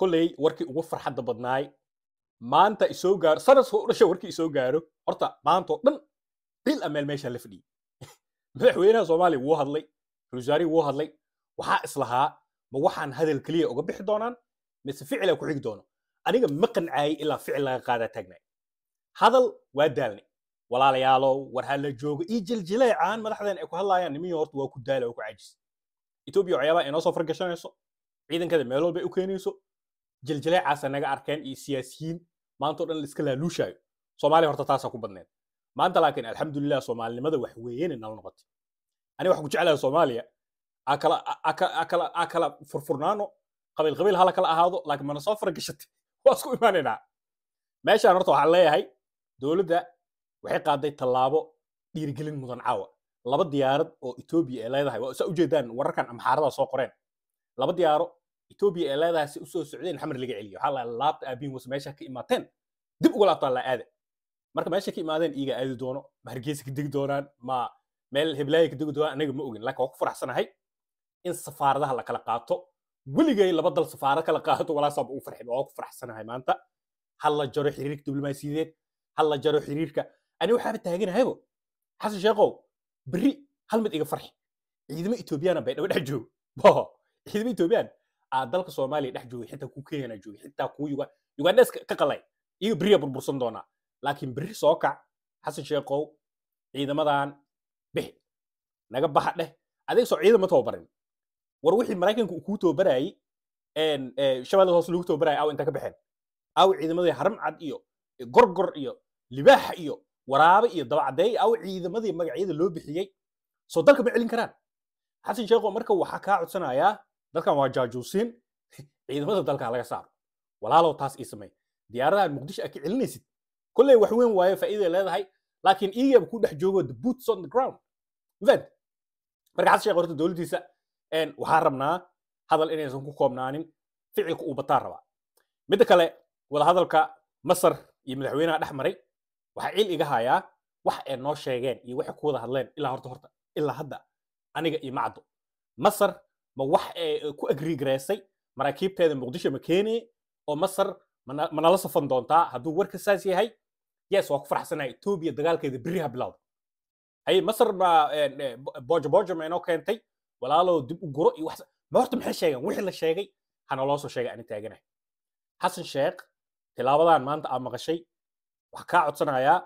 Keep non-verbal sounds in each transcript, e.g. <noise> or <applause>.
koley warkii ugu farxadda badnaay maanta isoo gaaro sanas oo dhasha warkii isoo gaaro horta maantoo dhan bil ah meel meesha la fadhiyey <laughs> madaxweynaha soomaaliya wuu hadlay rusaari wuu hadlay waxaa islahaa ma waxaan hadal keliya uga bixi doonaan mise ficila ku xigi doono aniga ma qancaayay ilaa ficil laga qaadaa taagnay hadal waa daalnay walaalayaalow war ha la joogo ii jiljileecaan madaxdeen ay ku hadlaayaan nimiyo horta waa ku daala oo ku caajis etoobiya waxyaabaa inoo soo fargashanayso ciidankada meel walba u keenayso jeljileecaasa naga arkeen iyo siyaasiyiin maantao dhan laiska laaluushaayo somaaliya horta taasaa ku badneed maanta laakiin alxamdulilah soomaalinimada wax nala noqotay ani wax ku jeclahay soomaaliya aa kala furfurnaano qabiil qabiil hala kala ahaado laakiin mana soo faragashatay <laughs> waa isku imaanaynaa meeshaan horta waxaan leeyahay dowladda waxay qaaday tallaabo dhiirigelin mudan caawa laba diyaarad oo etoobiya ay leedahay waa saa ujeedaan wararkan amxaarada soo qoreen laba diyaaro etoobiya ee leedahaasi usoo socdeen xamar laga celiyo waxaa laabta aabihin was meesha ka imaateen dib uga laabtaa laa aada marka meesha ka imaadeen iiga aadi doono ma hargeysa ka degi doonaan ma meel heblaaya ka degi doonaan anaga ma ogin laakiin waa ku faraxsanahay in safaaradaha la kala qaato weligay laba dal safaaro kala qaato walaasaaba ugu farxin waa ku faraxsanahay maanta hal la jaro xiriirka diblomaasiyadeed hal la jaro xiriirka ani waxaaba taaganahaybo xasan sheekow berri hal mid iga farxi ciidamo etoobiyana bay dhawe dhex joogo bo ciidamo etoobiyaan aa dalka soomaaliya dhex joogay xitaa ku kenyana joogay xitaa ku yugandes ka qalay iyaga beriya burbursan doonaa laakiin berri soo kac xasan sheekow ciidamadan bixi naga baha dheh adeeg soo ciidama tababarin war wixii maraykanka kuu tababarayey shabeellada hoose lagu tababarayay aw inta ka baxeen aw ciidamadii haram cad iyo gorgor iyo libaax iyo waraaba iyo dabacaddeey aw ciidamadii magacyada loo bixiyey soo dalka ma celin karaan xasan sheekow marka waxaa kaa codsanayaa dadkan waa jaajuusiin ciidamada dalkaa laga saaro walaalow taas ii samey diyaaradaha muqdisho aad ka celinaysid kolley wax weyn waayo faa'iiday leedahay laakiin iigaba ku dhex joogo the boots on the ground vet marka xasan sheekh horta dowladdiisa waxaa rabnaa hadal inaysan ku koobnaanin ficilka uu bataa rabaa midda kale wadahadalka masar iyo madaxweynaha dhex maray waxaa ciil iga hayaa wax ay noo sheegeen iyo waxay ku wada hadleen ilaa horta horta ilaa hadda aniga iyo macaddo masar ma wax eh, eh, ku agriigreysay maraakiibteeda muqdisho ma keene oo masar manala safan doontaa hadduu warka saas yahay yes waa ku faraxsanahay etoobiya dagaalkeeda berri ha bilowda haye masar ma eh, bojo bojo ma keentay walaaloo dib u guro iyo ma horta maxay sheegaan wixii la sheegay hana loo soo sheegay ani taaganahay xasan sheekh tilaabadan maanta aa maqashay waxaa kaa codsanayaa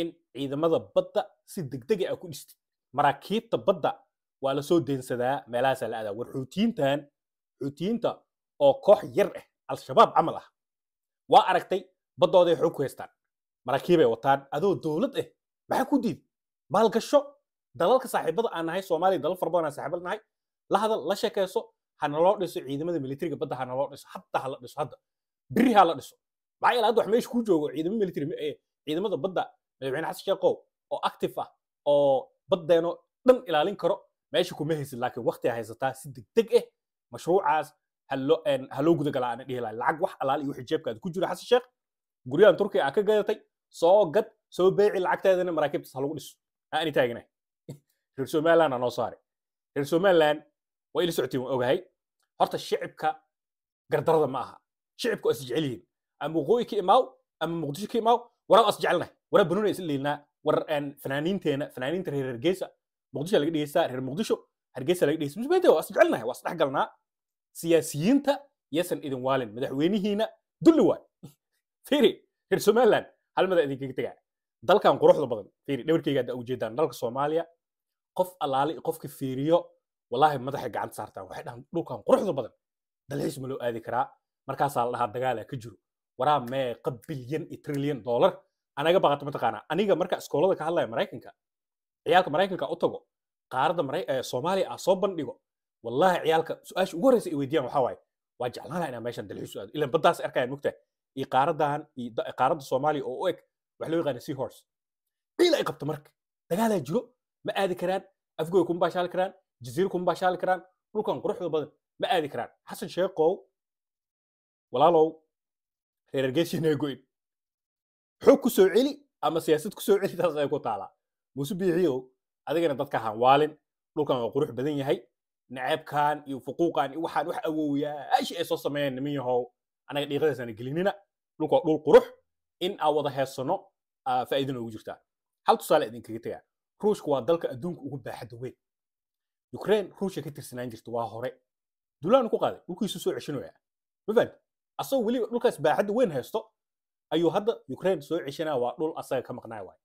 in ciidamada badda si degdega a ah ku dhistid maraakiibta badda waa lasoo deensadaa meelahaasaa la adaa war xuutiyiintan xuutiyiinta oo koox yar ah al-shabaab camal ah waa aragtay baddooday xoog ku haystaan maraakiibay wataan adoo dowlad ah maxaa ku diid maalgasho dalalka saaxiibada aan nahay soomaaliya dalal fara badan aan saaxiibada nahay la hadal la sheekeyso ha naloo dhiso ciidamada militariga badda ha naloo dhiso hadda ha la dhiso hadda biri ha la dhiso maxaa yeele hadda wax meesha ku joogo ciidamo military ciidamada badda madaxweyne xasan sheekhow oo active ah oo baddeeno dhan ilaalin karo meesha kuma haysid laakiin wakti haysataa si degdeg ah mashruucaas haloo gudagalaa aana dhihi lahay lacag wax alaal iyo wixii jeebkaada ku jira xasan sheekh guryahan turkiga aa ka gadatay soo gad soo beeci lacagtaadana maraakiibtaas ha lagu dhiso aani taaginahay <laughs> reer somaliland aa noo saaray reer somaliland waa ila socotiin waan ogahay horta shicibka gardarada ma aha shicibka waa isjecel yihiin ama waqooyi ka imaaw ama muqdisho ka imaaw waraa waa isjecelnahay waraa banuuna isleelnaa war fanaaniinteena fanaaniinta reer hargeysa muqdisho laga dhegeystaa reer muqdisho hargeysa laga dhegeysta muslimiinta waa isjecelnahay waa isdhexgalnaa siyaasiyiinta yasan idin waalin madaxweynihiina dulli waay fiiri reer somaliland hal mada idinkaga tegaa dalkan quruxda badan fiiri dhawarkayga hadda ujeedaan dalka soomaaliya qof allaale qofka fiiriyo wallaahi madaxay gacanta saartaan waxay dhahan dhulkan quruxda badan dalxiis ma loo aadi karaa markaasaa la dhahaa dagaalaa ka jiro waraa meeqa bilyan iyo trilyan dollar anaga baqata mataqaanaa aniga marka iskoolada ka hadlaya maraykanka ciyaalka maraykanka u tago qaaradda soomaaliya ah soo bandhigo wallahi ciyaalka su-aasha ugu horreysa ay weydiiyaan waxaa waaye waa jeclaanaa inaa meeshan dalxiis u aado ilan baddaas arkayaan mugta iyo qaaradan iyo qaaradda soomaaliya oo u eg wax loo yaqaana sea horse qiila ay qabto marka dagaalaa jiro ma aadi karaan afgooy kuma baashaali karaan jaziiro kuma baashaali karaan dhulkan quruxda badan ma aadi karaan xasan sheekow walaalow reer hargeysyana goyn xog ku soo celi ama siyaasad ku soo celi taas ay ku taalaa muuse biiciyow adigana dadka waalin dhulkan waa qurux badan yahay naceebkan iyo fuquuqan iyo waxaan wax awoowayaashii ay soo sameeyeen niman yahow dhiiqadaasana gelinina dhulka dhul qurux in aan wada heesanno faa'iidana ugu jirtaa hal tusaale idinkaga tegaa ruushka waa dalka adduunka ugu baaxadda weyn yukrain ruushka ka tirsanaan jirta waa hore duulaanu ku qaaday dhulkiisu soo ceshinoyaa ma fahamti asagoo weliba dhulkaas baaxadda weyn haysto ayuu hadda yukrain soo ceshanaya waa dhul asaga ka maqnaya waay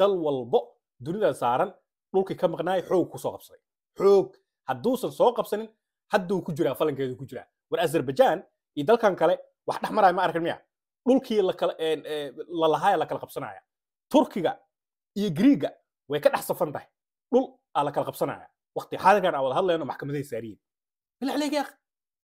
dal walbo dunidan saaran dhulkii ka maqnaay xoog kusoo qabsaday xoog hadduusan soo qabsanin hadduu ku jiraa falankeedu ku jiraa war azerbaijan iyo dalkan kale wax dhex maraya ma arkin miya dhulkii lalahaaya la kala qabsanaya turkiga iyo griiga way ka dhex safan tahay dhul aa la kala qabsanaya waqti xaadirkan aan wada hadlayno maxkamadahay saariyin bilax